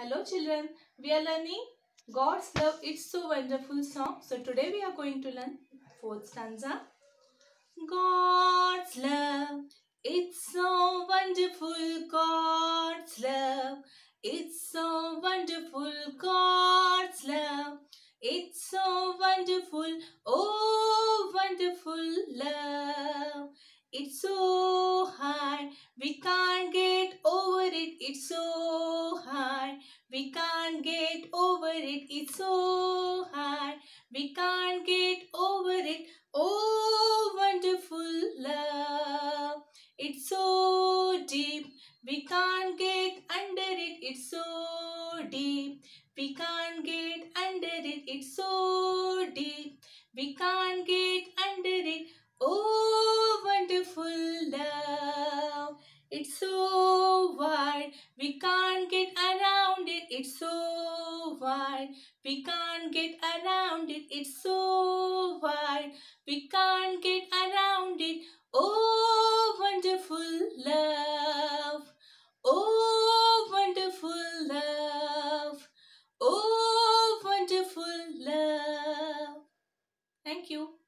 Hello children, we are learning God's love, it's so wonderful song. So today we are going to learn fourth stanza. God's love, it's so wonderful. God's love, it's so wonderful. God's love, it's so wonderful. Oh, wonderful love. It's so high, we can't get over it. It's so we can't get over it, it's so hard. We can't get over it, oh wonderful love. It's so deep, we can't get under it, it's so deep. We can't get under it, it's so deep. We can't get under it, oh wonderful love. It's so wide, we can't get around it's so wide. We can't get around it, it's so wide. We can't get around it. Oh, wonderful love. Oh, wonderful love. Oh, wonderful love. Thank you.